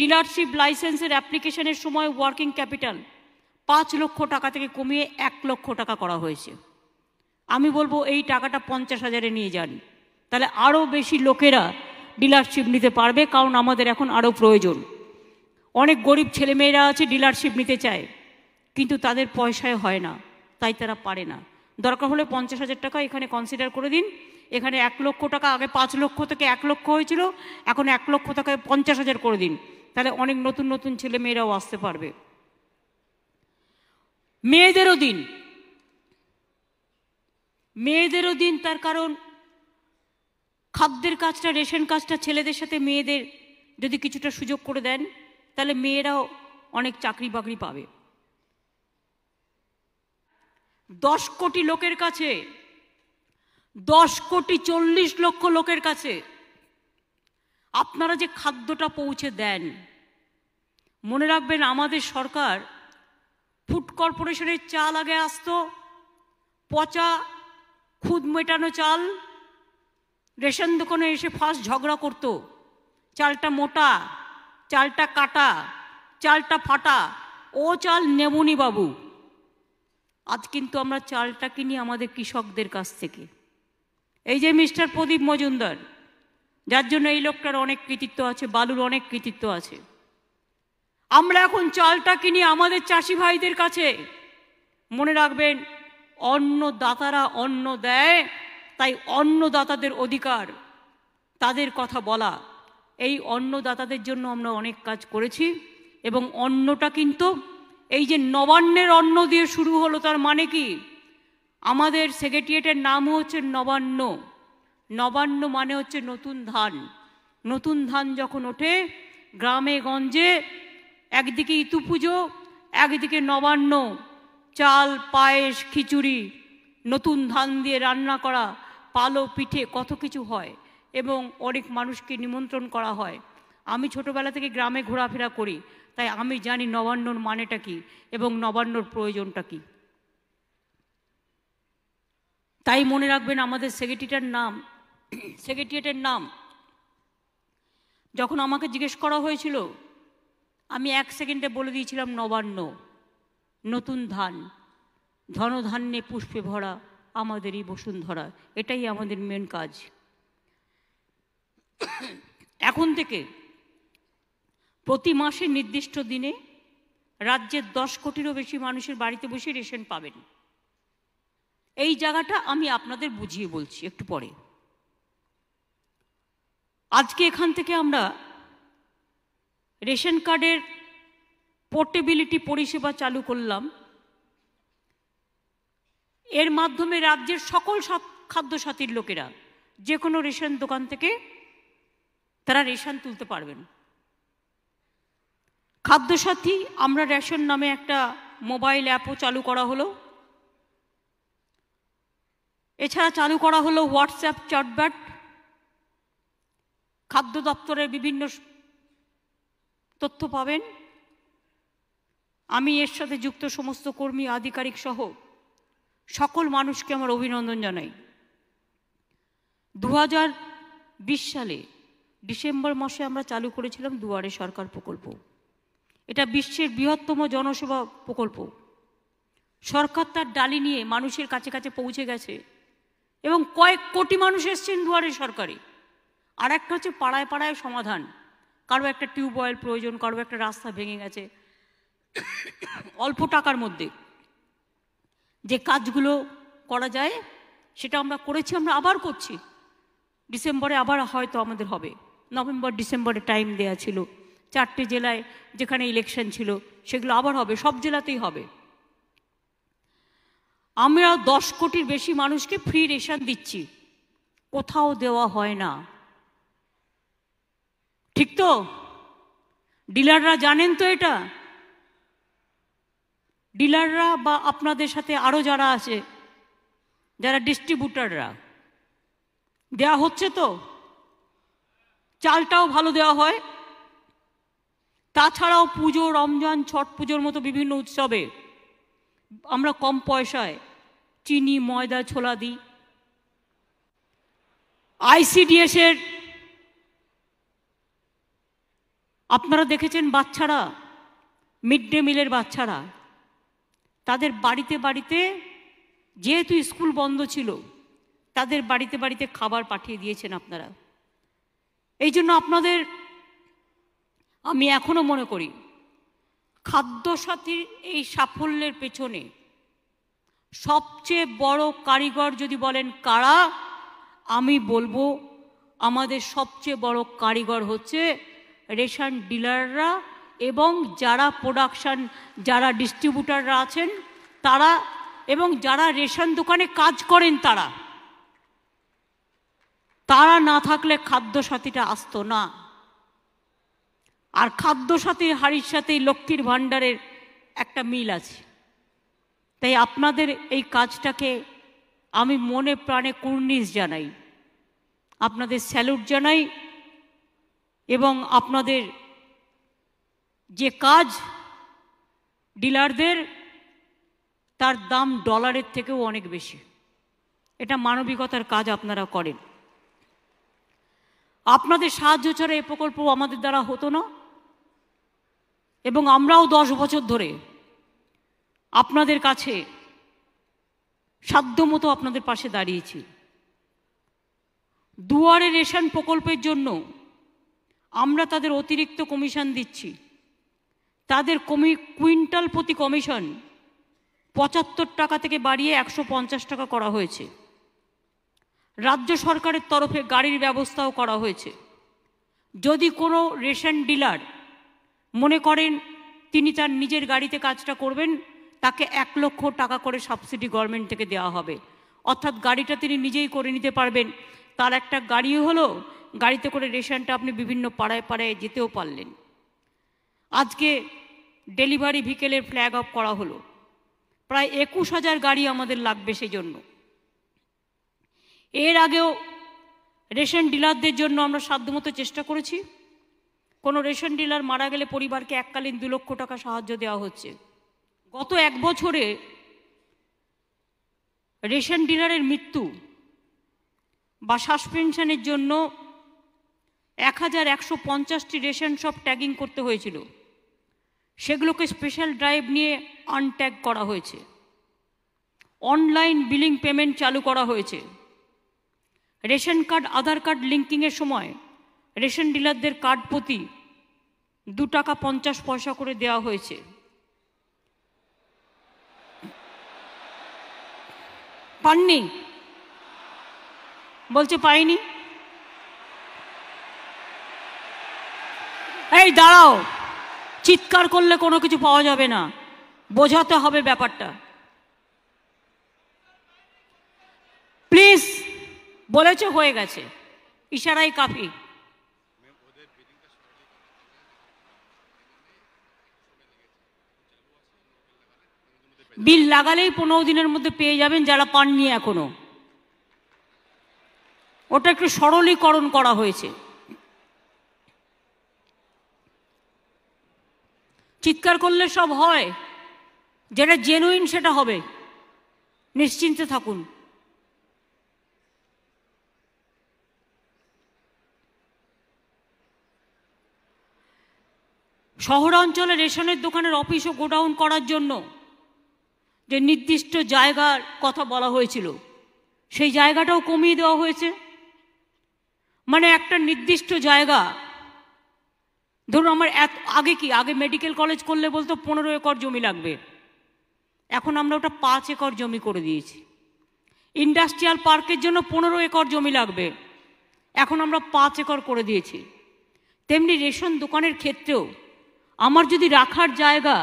dealership লাইসেন্সের অ্যাপ্লিকেশনের সময় ওয়ার্কিং ক্যাপিটাল পাঁচ লক্ষ টাকা থেকে কমিয়ে এক লক্ষ টাকা করা হয়েছে আমি বলবো এই টাকাটা পঞ্চাশ হাজারে নিয়ে যান তাহলে আরও বেশি লোকেরা ডিলারশিপ নিতে পারবে কারণ আমাদের এখন আরও প্রয়োজন অনেক গরিব ছেলেমেয়েরা আছে ডিলারশিপ নিতে চায় কিন্তু তাদের পয়সায় হয় না তাই তারা পারে না দরকার হলে পঞ্চাশ হাজার টাকা এখানে কনসিডার করে দিন এখানে এক লক্ষ টাকা আগে পাঁচ লক্ষ থেকে এক লক্ষ হয়েছিল এখন এক লক্ষ টাকায় পঞ্চাশ হাজার করে দিন তাহলে অনেক নতুন নতুন ছেলে মেয়েরাও আসতে পারবে মেয়েদেরও দিন মেয়েদেরও দিন তার কারণ খাদ্যের কাজটা রেশন কাজটা ছেলেদের সাথে মেয়েদের যদি কিছুটা সুযোগ করে দেন তাহলে মেয়েরাও অনেক চাকরি বাকরি পাবে দশ কোটি লোকের কাছে দশ কোটি চল্লিশ লক্ষ লোকের কাছে আপনারা যে খাদ্যটা পৌঁছে দেন মনে রাখবেন আমাদের সরকার ফুড কর্পোরেশনের চাল আগে আসতো পচা খুদ মেটানো চাল রেশন দোকানে এসে ফার্স্ট ঝগড়া করত চালটা মোটা চালটা কাটা চালটা ফাটা ও চাল নেমনি বাবু আজ কিন্তু আমরা চালটা কিনি আমাদের কৃষকদের কাছ থেকে এই যে মিস্টার প্রদীপ মজুমদার যার জন্য এই লোকটার অনেক কৃতিত্ব আছে বালুর অনেক কৃতিত্ব আছে আমরা এখন চালটা কিনি আমাদের চাষি ভাইদের কাছে মনে রাখবেন দাতারা অন্ন দেয় তাই অন্নদাতাদের অধিকার তাদের কথা বলা এই অন্নদাতাদের জন্য আমরা অনেক কাজ করেছি এবং অন্নটা কিন্তু এই যে নবান্নের অন্ন দিয়ে শুরু হলো তার মানে কি আমাদের সেক্রেটারিয়েটের নাম হচ্ছে নবান্ন নবান্ন মানে হচ্ছে নতুন ধান নতুন ধান যখন ওঠে গ্রামে গঞ্জে একদিকে ইতু পুজো একদিকে নবান্ন চাল পায়েস খিচুড়ি নতুন ধান দিয়ে রান্না করা পালো পিঠে কত কিছু হয় এবং অনেক মানুষকে নিমন্ত্রণ করা হয় আমি ছোটোবেলা থেকে গ্রামে ঘোরাফেরা করি তাই আমি জানি নবান্নর মানেটা কি এবং নবান্নর প্রয়োজনটা কি তাই মনে রাখবেন আমাদের সেক্রেটারিটার নাম সেক্রেটারিয়েটের নাম যখন আমাকে জিজ্ঞেস করা হয়েছিল আমি এক সেকেন্ডে বলে দিয়েছিলাম নবান্ন নতুন ধান ধনধান্যে পুষ্পে ভরা আমাদেরই বসুন্ধরা এটাই আমাদের মেন কাজ এখন থেকে প্রতি মাসে নির্দিষ্ট দিনে রাজ্যের দশ কোটিরও বেশি মানুষের বাড়িতে বসে রেশন পাবেন এই জায়গাটা আমি আপনাদের বুঝিয়ে বলছি একটু পরে আজকে এখান থেকে আমরা রেশন কার্ডের পোর্টেবিলিটি পরিষেবা চালু করলাম এর মাধ্যমে রাজ্যের সকল খাদ্যসাথীর লোকেরা যে কোনো রেশন দোকান থেকে তারা রেশন তুলতে পারবেন খাদ্যসাথী আমরা রেশন নামে একটা মোবাইল অ্যাপও চালু করা হলো এছাড়া চালু করা হলো হোয়াটসঅ্যাপ চটব্যাট খাদ্য দপ্তরের বিভিন্ন তথ্য পাবেন আমি এর সাথে যুক্ত সমস্ত কর্মী আধিকারিক সহ সকল মানুষকে আমার অভিনন্দন জানাই দু সালে ডিসেম্বর মাসে আমরা চালু করেছিলাম দুয়ারে সরকার প্রকল্প এটা বিশ্বের বৃহত্তম জনসেবা প্রকল্প সরকার তার ডালি নিয়ে মানুষের কাছে কাছে পৌঁছে গেছে এবং কয়েক কোটি মানুষ এসছেন দুয়ারে সরকারে আর একটা হচ্ছে পাড়ায় পাড়ায় সমাধান কারো একটা টিউবওয়েল প্রয়োজন কারো একটা রাস্তা ভেঙে গেছে অল্প টাকার মধ্যে যে কাজগুলো করা যায় সেটা আমরা করেছি আমরা আবার করছি ডিসেম্বরে আবার হয়তো আমাদের হবে নভেম্বর ডিসেম্বরে টাইম দেয়া ছিল চারটে জেলায় যেখানে ইলেকশন ছিল সেগুলো আবার হবে সব জেলাতেই হবে আমরা দশ কোটির বেশি মানুষকে ফ্রি রেশন দিচ্ছি কোথাও দেওয়া হয় না ঠিক তো ডিলাররা জানেন তো এটা ডিলাররা বা আপনাদের সাথে আরও যারা আছে যারা ডিস্ট্রিবিউটাররা দেয়া হচ্ছে তো চালটাও ভালো দেওয়া হয় তাছাড়াও পুজো রমজান ছট পুজোর মতো বিভিন্ন উৎসবে আমরা কম পয়সায় চিনি ময়দা ছোলা দিই আইসিডিএসের আপনারা দেখেছেন বাচ্চারা মিড ডে মিলের বাচ্চারা তাদের বাড়িতে বাড়িতে যেহেতু স্কুল বন্ধ ছিল তাদের বাড়িতে বাড়িতে খাবার পাঠিয়ে দিয়েছেন আপনারা এই জন্য আপনাদের আমি এখনও মনে করি খাদ্যসাথীর এই সাফল্যের পেছনে সবচেয়ে বড় কারিগর যদি বলেন কারা আমি বলবো আমাদের সবচেয়ে বড় কারিগর হচ্ছে রেশন ডিলাররা এবং যারা প্রোডাকশান যারা ডিস্ট্রিবিউটাররা আছেন তারা এবং যারা রেশন দোকানে কাজ করেন তারা তারা না থাকলে খাদ্যসাথীটা আসতো না আর খাদ্যসাথীর হাড়ির সাথেই লক্ষ্মীর ভাণ্ডারের একটা মিল আছে তাই আপনাদের এই কাজটাকে আমি মনে প্রাণে কুর্নিশ জানাই আপনাদের স্যালুট জানাই এবং আপনাদের যে কাজ ডিলারদের তার দাম ডলারের থেকেও অনেক বেশি এটা মানবিকতার কাজ আপনারা করেন আপনাদের সাহায্য ছাড়া এ প্রকল্প আমাদের দ্বারা হতো না এবং আমরাও দশ বছর ধরে আপনাদের কাছে সাধ্যমতো আপনাদের পাশে দাঁড়িয়েছি দুয়ারে রেশন প্রকল্পের জন্য আমরা তাদের অতিরিক্ত কমিশন দিচ্ছি তাদের কমি কুইন্টাল প্রতি কমিশন পঁচাত্তর টাকা থেকে বাড়িয়ে একশো পঞ্চাশ টাকা করা হয়েছে রাজ্য সরকারের তরফে গাড়ির ব্যবস্থাও করা হয়েছে যদি কোনো রেশন ডিলার মনে করেন তিনি তার নিজের গাড়িতে কাজটা করবেন তাকে এক লক্ষ টাকা করে সাবসিডি গভর্নমেন্ট থেকে দেওয়া হবে অর্থাৎ গাড়িটা তিনি নিজেই করে নিতে পারবেন তার একটা গাড়ি হলো গাড়িতে করে রেশনটা আপনি বিভিন্ন পাড়ায় পাড়ায় যেতেও পারলেন আজকে ডেলিভারি ভিকেলের ফ্ল্যাগ অফ করা হলো প্রায় একুশ হাজার গাড়ি আমাদের লাগবে সেই জন্য এর আগেও রেশন ডিলারদের জন্য আমরা সাধ্যমতো চেষ্টা করেছি কোনো রেশন ডিলার মারা গেলে পরিবারকে এককালীন দু লক্ষ টাকা সাহায্য দেওয়া হচ্ছে গত এক বছরে রেশন ডিলারের মৃত্যু বা সাসপেনশনের জন্য এক হাজার একশো পঞ্চাশটি রেশন শপ ট্যাগিং করতে হয়েছিল সেগুলোকে স্পেশাল ড্রাইভ নিয়ে আনট্যাগ করা হয়েছে অনলাইন বিলিং পেমেন্ট চালু করা হয়েছে রেশন কার্ড আধার কার্ড লিঙ্কিংয়ের সময় রেশন ডিলারদের কার্ড প্রতি দু টাকা পঞ্চাশ পয়সা করে দেওয়া হয়েছে পাননি বলছে পাইনি এই দাঁড়াও চিৎকার করলে কোনো কিছু পাওয়া যাবে না বোঝাতে হবে ব্যাপারটা প্লিজ বলেছে হয়ে গেছে ইশারাই কাফি বিল লাগালেই পনেরো দিনের মধ্যে পেয়ে যাবেন যারা পাননি এখনো ওটা একটু সরলীকরণ করা হয়েছে চিৎকার করলে সব হয় যেটা জেনুইন সেটা হবে নিশ্চিন্তে থাকুন শহরাঞ্চলে রেশনের দোকানের অফিস ও গোডাউন করার জন্য যে নির্দিষ্ট জায়গার কথা বলা হয়েছিল সেই জায়গাটাও কমিয়ে দেওয়া হয়েছে মানে একটা নির্দিষ্ট জায়গা ধরুন আমার এত আগে কি আগে মেডিকেল কলেজ করলে বলতো পনেরো একর জমি লাগবে এখন আমরা ওটা পাঁচ একর জমি করে দিয়েছি ইন্ডাস্ট্রিয়াল পার্কের জন্য পনেরো একর জমি লাগবে এখন আমরা পাঁচ একর করে দিয়েছি তেমনি রেশন দোকানের ক্ষেত্রেও আমার যদি রাখার জায়গা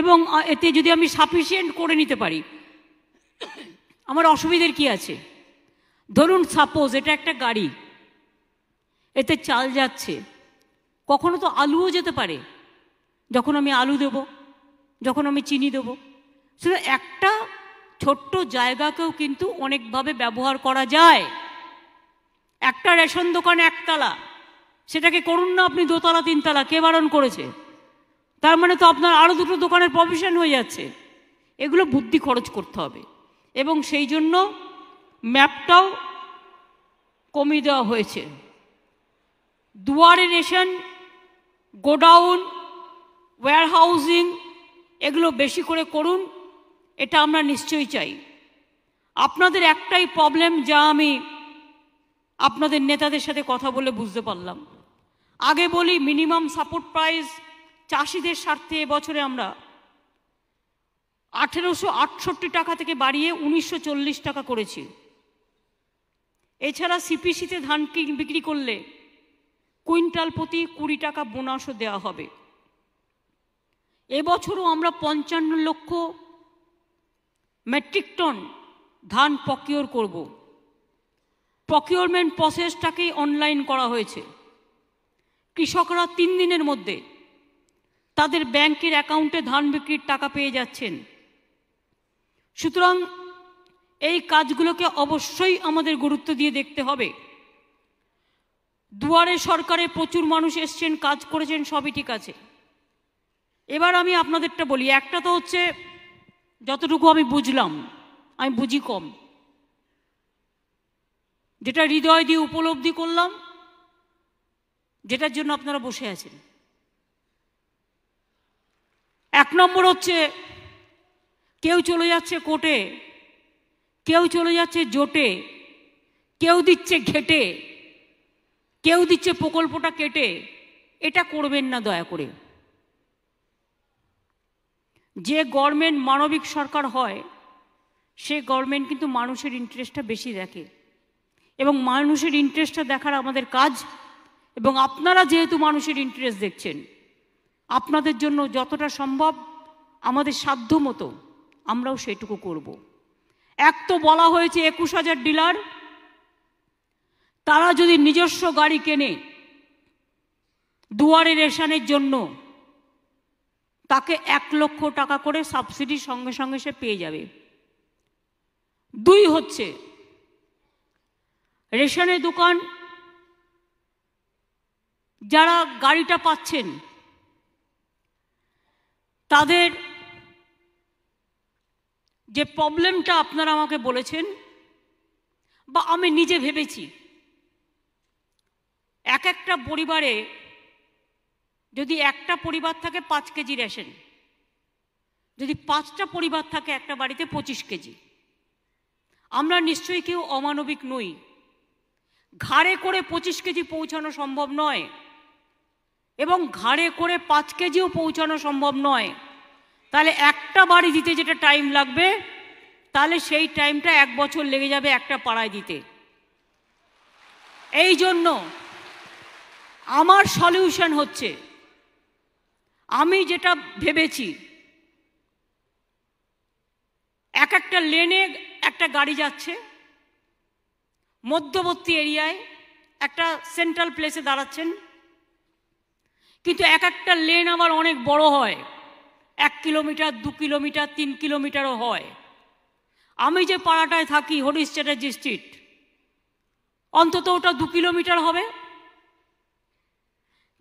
এবং এতে যদি আমি সাফিসিয়েন্ট করে নিতে পারি আমার অসুবিধের কি আছে ধরুন সাপোজ এটা একটা গাড়ি এতে চাল যাচ্ছে কখনো তো আলুও যেতে পারে যখন আমি আলু দেব যখন আমি চিনি দেব শুধু একটা ছোট্ট জায়গাকেও কিন্তু অনেকভাবে ব্যবহার করা যায় একটা রেশন দোকান একতলা সেটাকে করুন না আপনি দোতলা তিনতলা কে বারণ করেছে তার মানে তো আপনার আরও দুটো দোকানের প্রফিশন হয়ে যাচ্ছে এগুলো বুদ্ধি খরচ করতে হবে এবং সেই জন্য ম্যাপটাও কমিয়ে দেওয়া হয়েছে দুয়ারে রেশন গোডাউন ওয়্যারহাউজিং এগুলো বেশি করে করুন এটা আমরা নিশ্চয়ই চাই আপনাদের একটাই প্রবলেম যা আমি আপনাদের নেতাদের সাথে কথা বলে বুঝতে পারলাম আগে বলি মিনিমাম সাপোর্ট প্রাইস চাষিদের স্বার্থে এবছরে আমরা আঠেরোশো আটষট্টি টাকা থেকে বাড়িয়ে উনিশশো টাকা করেছি এছাড়া সিপিসিতে ধান বিক্রি করলে কুইন্টাল প্রতি কুড়ি টাকা বোনাসও দেওয়া হবে এবছরও আমরা পঞ্চান্ন লক্ষ মেট্রিক টন ধান প্রকিওর করব প্রকিওরমেন্ট প্রসেসটাকেই অনলাইন করা হয়েছে কৃষকরা তিন দিনের মধ্যে তাদের ব্যাংকের অ্যাকাউন্টে ধান বিক্রির টাকা পেয়ে যাচ্ছেন সুতরাং এই কাজগুলোকে অবশ্যই আমাদের গুরুত্ব দিয়ে দেখতে হবে দুয়ারে সরকারে প্রচুর মানুষ এসছেন কাজ করেছেন সবই ঠিক আছে এবার আমি আপনাদেরটা বলি একটা তো হচ্ছে যতটুকু আমি বুঝলাম আমি বুঝি কম যেটা হৃদয় দিয়ে উপলব্ধি করলাম যেটার জন্য আপনারা বসে আছেন এক নম্বর হচ্ছে কেউ চলে যাচ্ছে কোটে কেউ চলে যাচ্ছে জোটে কেউ দিচ্ছে ঘেটে কেউ দিচ্ছে প্রকল্পটা কেটে এটা করবেন না দয়া করে যে গভর্নমেন্ট মানবিক সরকার হয় সে গভর্নমেন্ট কিন্তু মানুষের ইন্টারেস্টটা বেশি দেখে এবং মানুষের ইন্টারেস্টটা দেখার আমাদের কাজ এবং আপনারা যেহেতু মানুষের ইন্টারেস্ট দেখছেন আপনাদের জন্য যতটা সম্ভব আমাদের সাধ্য মতো আমরাও সেটুকু করব এক তো বলা হয়েছে একুশ হাজার ডিলার তারা যদি নিজস্ব গাড়ি কেনে দুয়ারে রেশানের জন্য তাকে এক লক্ষ টাকা করে সাবসিডি সঙ্গে সঙ্গে সে পেয়ে যাবে দুই হচ্ছে রেশনের দোকান যারা গাড়িটা পাচ্ছেন তাদের যে প্রবলেমটা আপনারা আমাকে বলেছেন বা আমি নিজে ভেবেছি এক একটা পরিবারে যদি একটা পরিবার থাকে পাঁচ কেজি রেশন যদি পাঁচটা পরিবার থাকে একটা বাড়িতে পঁচিশ কেজি আমরা নিশ্চয়ই কেউ অমানবিক নই ঘাড়ে করে পঁচিশ কেজি পৌঁছানো সম্ভব নয় এবং ঘাড়ে করে পাঁচ কেজিও পৌঁছানো সম্ভব নয় তাহলে একটা বাড়ি দিতে যেটা টাইম লাগবে তাহলে সেই টাইমটা এক বছর লেগে যাবে একটা পাড়ায় দিতে এই জন্য আমার সলিউশন হচ্ছে আমি যেটা ভেবেছি এক একটা লেনে একটা গাড়ি যাচ্ছে মধ্যবর্তী এরিয়ায় একটা সেন্ট্রাল প্লেসে দাঁড়াচ্ছেন কিন্তু এক একটা লেন আবার অনেক বড় হয় এক কিলোমিটার দু কিলোমিটার তিন কিলোমিটারও হয় আমি যে পাড়াটায় থাকি হরিশ চ্যাটার্জি স্ট্রিট অন্তত ওটা দু কিলোমিটার হবে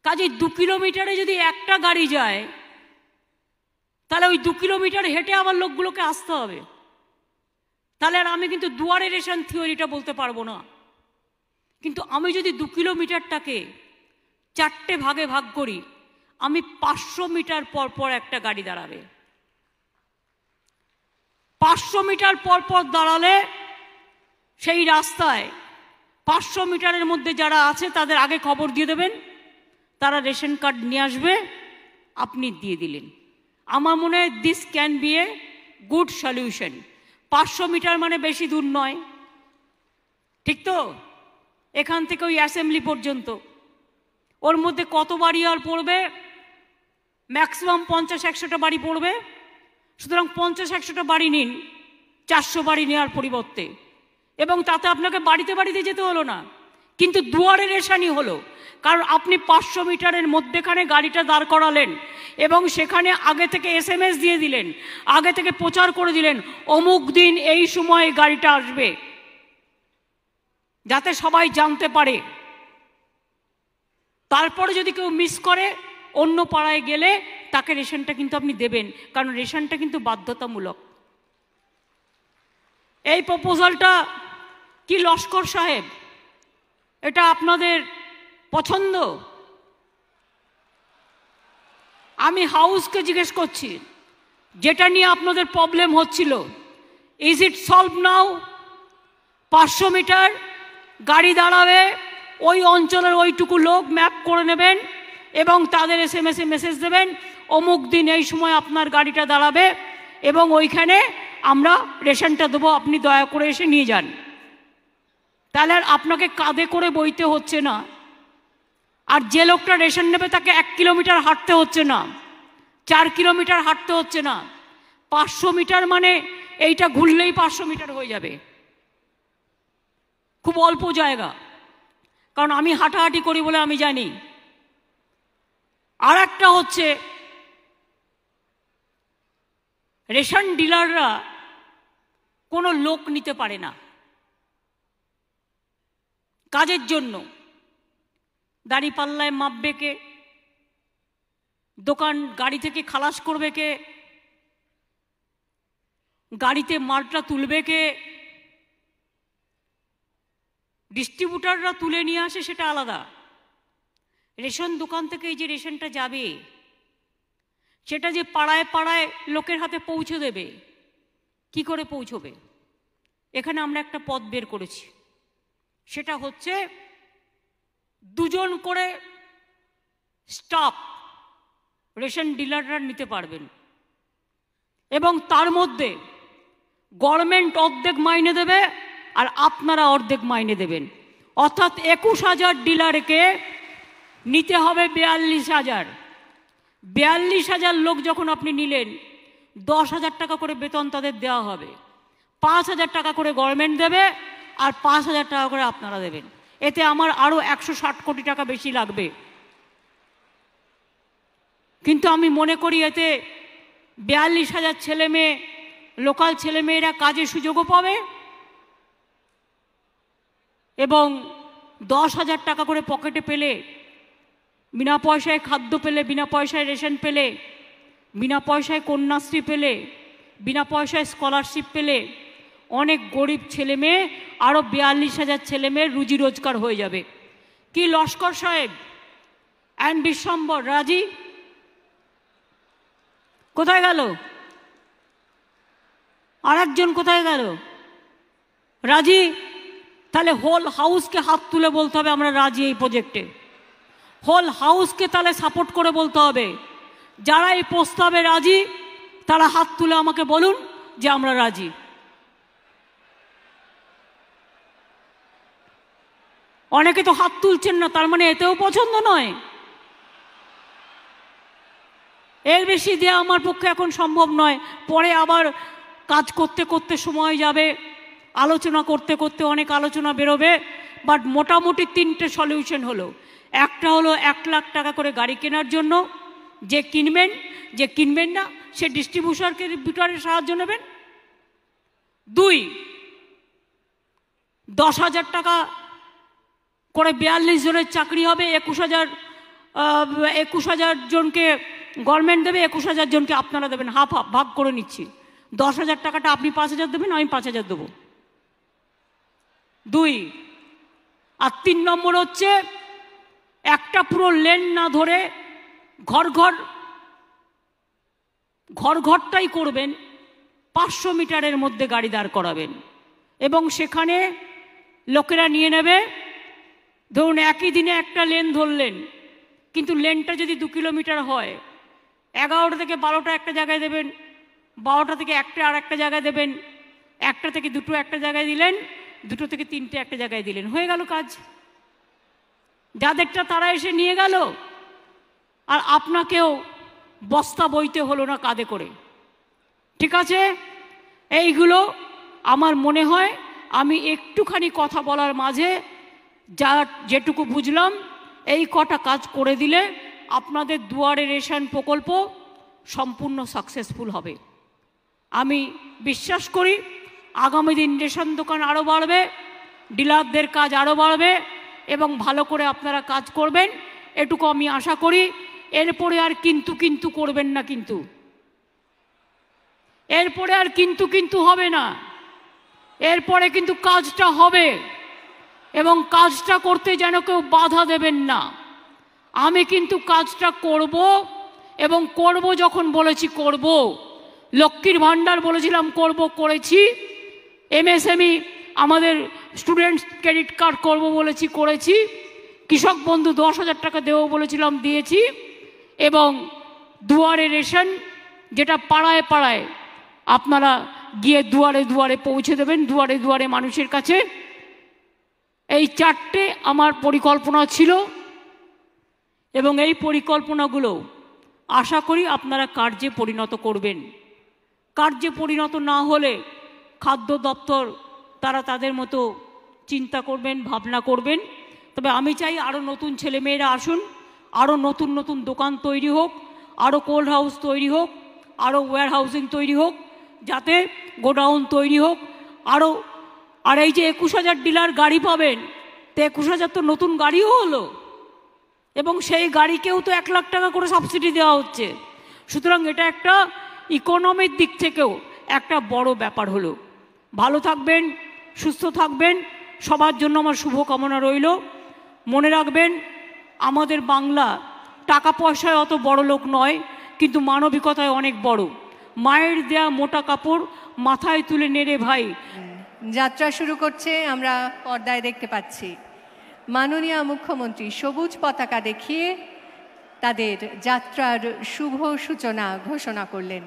কাজে দু কিলোমিটারে যদি একটা গাড়ি যায় তাহলে ওই দু কিলোমিটার হেঁটে আবার লোকগুলোকে আসতে হবে তাহলে আর আমি কিন্তু দুয়ারে রেশন থিওরিটা বলতে পারবো না কিন্তু আমি যদি দু কিলোমিটারটাকে চারটে ভাগে ভাগ করি আমি পাঁচশো মিটার পর পর একটা গাড়ি দাঁড়াবে পাঁচশো মিটার পর পর দাঁড়ালে সেই রাস্তায় পাঁচশো মিটারের মধ্যে যারা আছে তাদের আগে খবর দিয়ে দেবেন তারা রেশন কার্ড নিয়ে আসবে আপনি দিয়ে দিলেন আমার মনে হয় this can be a good solution পাঁচশো মিটার মানে বেশি দূর নয় ঠিক তো এখান থেকে ওই অ্যাসেম্বলি পর্যন্ত ওর মধ্যে কত বাড়ি আর পড়বে ম্যাক্সিমাম পঞ্চাশ একশোটা বাড়ি পড়বে সুতরাং পঞ্চাশ একশোটা বাড়ি নিন চারশো বাড়ি নেওয়ার পরিবর্তে এবং তাতে আপনাকে বাড়িতে বাড়িতে যেতে হলো না কিন্তু দুয়ারে রেশানি হলো কারণ আপনি পাঁচশো মিটারের মধ্যেখানে গাড়িটা দাঁড় করালেন এবং সেখানে আগে থেকে এসএমএস দিয়ে দিলেন আগে থেকে প্রচার করে দিলেন অমুক দিন এই সময়ে গাড়িটা আসবে যাতে সবাই জানতে পারে তারপরে যদি কেউ মিস করে অন্য পাড়ায় গেলে তাকে রেশনটা কিন্তু আপনি দেবেন কারণ রেশনটা কিন্তু বাধ্যতামূলক এই প্রপোজালটা কি লস্কর সাহেব এটা আপনাদের পছন্দ আমি হাউসকে জিজ্ঞেস করছি যেটা নিয়ে আপনাদের প্রবলেম হচ্ছিল ইজ ইট সলভ নাও পাঁচশো মিটার গাড়ি দাঁড়াবে ওই অঞ্চলের ওইটুকু লোক ম্যাপ করে নেবেন এবং তাদের এস এম মেসেজ দেবেন অমুক দিন এই সময় আপনার গাড়িটা দাঁড়াবে এবং ওইখানে আমরা রেশনটা দেবো আপনি দয়া করে এসে নিয়ে যান তাহলে আর আপনাকে কাঁধে করে বইতে হচ্ছে না আর যে লোকটা রেশন নেবে তাকে এক কিলোমিটার হাঁটতে হচ্ছে না চার কিলোমিটার হাঁটতে হচ্ছে না পাঁচশো মিটার মানে এইটা ঘুরলেই পাঁচশো মিটার হয়ে যাবে খুব অল্প জায়গা কারণ আমি হাঁটাহাঁটি করি বলে আমি জানি আর একটা হচ্ছে রেশন ডিলাররা কোনো লোক নিতে পারে না কাজের জন্য দাঁড়িপাল্লায় মাপবে কে দোকান গাড়ি থেকে খালাস করবে কে গাড়িতে মালটা তুলবে কে ডিস্ট্রিবিউটাররা তুলে নিয়ে আসে সেটা আলাদা রেশন দোকান থেকে এই যে রেশনটা যাবে সেটা যে পাড়ায় পাড়ায় লোকের হাতে পৌঁছে দেবে কি করে পৌঁছবে এখানে আমরা একটা পথ বের করেছি সেটা হচ্ছে দুজন করে স্টাফ রেশন ডিলাররা নিতে পারবেন এবং তার মধ্যে গভর্নমেন্ট অর্ধেক মাইনে দেবে আর আপনারা অর্ধেক মাইনে দেবেন অর্থাৎ একুশ হাজার ডিলারকে নিতে হবে বিয়াল্লিশ হাজার বিয়াল্লিশ হাজার লোক যখন আপনি নিলেন দশ হাজার টাকা করে বেতন তাদের দেওয়া হবে পাঁচ হাজার টাকা করে গভর্নমেন্ট দেবে আর পাঁচ হাজার টাকা করে আপনারা দেবেন এতে আমার আরও একশো ষাট কোটি টাকা বেশি লাগবে কিন্তু আমি মনে করি এতে বিয়াল্লিশ হাজার ছেলে মেয়ে লোকাল ছেলেমেয়েরা কাজের সুযোগও পাবে এবং দশ হাজার টাকা করে পকেটে পেলে বিনা পয়সায় খাদ্য পেলে বিনা পয়সায় রেশন পেলে বিনা পয়সায় কন্যাশ্রী পেলে বিনা পয়সায় স্কলারশিপ পেলে অনেক গরিব ছেলে মেয়ে আরও বিয়াল্লিশ হাজার ছেলে মেয়ের রুজি রোজগার হয়ে যাবে কি লস্কর সাহেব অ্যান্ড বিশ্বম্বর রাজি কোথায় গেল আরেকজন কোথায় গেল রাজি তাহলে হোল হাউসকে হাত তুলে বলতে হবে আমরা রাজি এই প্রজেক্টে হোল হাউসকে তাহলে সাপোর্ট করে বলতে হবে যারা এই প্রস্তাবে রাজি তারা হাত তুলে আমাকে বলুন যে আমরা রাজি অনেকে তো হাত তুলছেন না তার মানে এতেও পছন্দ নয় এর বেশি দেওয়া আমার পক্ষে এখন সম্ভব নয় পরে আবার কাজ করতে করতে সময় যাবে আলোচনা করতে করতে অনেক আলোচনা বেরোবে বাট মোটামুটি তিনটে সলিউশন হলো একটা হলো এক লাখ টাকা করে গাড়ি কেনার জন্য যে কিনবেন যে কিনবেন না সে ডিস্ট্রিবিউশনকে বিটারের সাহায্য নেবেন দুই দশ হাজার টাকা করে বিয়াল্লিশ জনের চাকরি হবে একুশ হাজার একুশ হাজার জনকে গভর্নমেন্ট দেবে একুশ হাজার জনকে আপনারা দেবেন হাফ হাফ ভাগ করে নিচ্ছি দশ হাজার টাকাটা আপনি পাঁচ হাজার দেবেন আমি পাঁচ হাজার দেবো দুই আর তিন নম্বর হচ্ছে একটা পুরো লেন না ধরে ঘর ঘর ঘর ঘরটাই করবেন পাঁচশো মিটারের মধ্যে গাড়ি দাঁড় করাবেন এবং সেখানে লোকেরা নিয়ে নেবে ধরুন একই দিনে একটা লেন ধরলেন কিন্তু লেনটা যদি দু কিলোমিটার হয় এগারোটা থেকে বারোটা একটা জায়গায় দেবেন বারোটা থেকে একটা আর একটা জায়গায় দেবেন একটা থেকে দুটো একটা জায়গায় দিলেন দুটো থেকে তিনটে একটা জায়গায় দিলেন হয়ে গেল কাজ যাদেরটা তারা এসে নিয়ে গেল আর আপনাকেও বস্তা বইতে হলো না কাঁধে করে ঠিক আছে এইগুলো আমার মনে হয় আমি একটুখানি কথা বলার মাঝে যা যেটুকু বুঝলাম এই কটা কাজ করে দিলে আপনাদের দুয়ারে রেশন প্রকল্প সম্পূর্ণ সাকসেসফুল হবে আমি বিশ্বাস করি আগামী দিন রেশন দোকান আরও বাড়বে ডিলারদের কাজ আরও বাড়বে এবং ভালো করে আপনারা কাজ করবেন এটুকু আমি আশা করি এরপরে আর কিন্তু কিন্তু করবেন না কিন্তু এরপরে আর কিন্তু কিন্তু হবে না এরপরে কিন্তু কাজটা হবে এবং কাজটা করতে যেন কেউ বাধা দেবেন না আমি কিন্তু কাজটা করব এবং করব যখন বলেছি করব লক্ষ্মীর ভাণ্ডার বলেছিলাম করব করেছি এমএসএমই আমাদের স্টুডেন্টস ক্রেডিট কার্ড করব বলেছি করেছি কৃষক বন্ধু দশ হাজার টাকা দেবো বলেছিলাম দিয়েছি এবং দুয়ারে রেশন যেটা পাড়ায় পাড়ায় আপনারা গিয়ে দুয়ারে দুয়ারে পৌঁছে দেবেন দুয়ারে দুয়ারে মানুষের কাছে এই চারটে আমার পরিকল্পনা ছিল এবং এই পরিকল্পনাগুলো আশা করি আপনারা কার্যে পরিণত করবেন কার্যে পরিণত না হলে খাদ্য দপ্তর তারা তাদের মতো চিন্তা করবেন ভাবনা করবেন তবে আমি চাই আরও নতুন ছেলেমেয়েরা আসুন আরও নতুন নতুন দোকান তৈরি হোক আরও কোল্ড হাউস তৈরি হোক আরও ওয়ার হাউসিং তৈরি হোক যাতে গোডাউন তৈরি হোক আরও আর এই যে একুশ হাজার ডিলার গাড়ি পাবেন তো একুশ হাজার তো নতুন গাড়িও হলো এবং সেই গাড়িকেও তো এক লাখ টাকা করে সাবসিডি দেওয়া হচ্ছে সুতরাং এটা একটা ইকোনমির দিক থেকেও একটা বড় ব্যাপার হলো ভালো থাকবেন সুস্থ থাকবেন সবার জন্য আমার শুভকামনা রইল মনে রাখবেন আমাদের বাংলা টাকা পয়সায় অত বড় লোক নয় কিন্তু মানবিকতায় অনেক বড় মায়ের দেয়া মোটা কাপড় মাথায় তুলে নেড়ে ভাই যাত্রা শুরু করছে আমরা পর্দায় দেখতে পাচ্ছি মাননীয় মুখ্যমন্ত্রী সবুজ পতাকা দেখিয়ে তাদের যাত্রার শুভ সূচনা ঘোষণা করলেন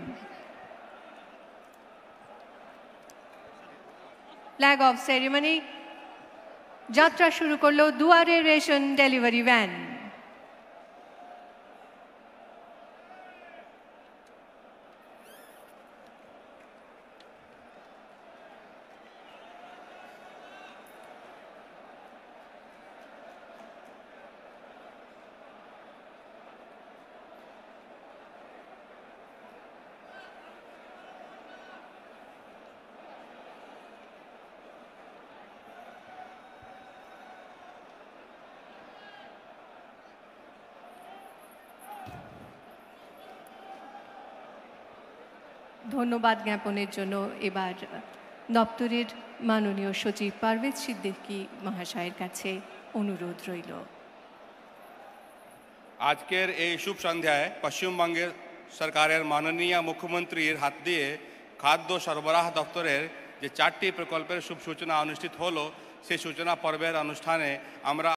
ফ্ল্যাগ অফ সেরিমনি যাত্রা শুরু করলো দুয়ারে রেশন ডেলিভারি ভ্যান ধন্যবাদ জ্ঞাপনের জন্য এবার দপ্তরের মাননীয় সচিব পারভেজ সিদ্দিকি মহাশয়ের কাছে অনুরোধ রইল আজকের এই শুভ সন্ধ্যায় পশ্চিমবঙ্গের সরকারের মাননীয় মুখ্যমন্ত্রীর হাত দিয়ে খাদ্য সরবরাহ দপ্তরের যে চারটি প্রকল্পের শুভ সূচনা অনুষ্ঠিত হলো সেই সূচনা পর্বের অনুষ্ঠানে আমরা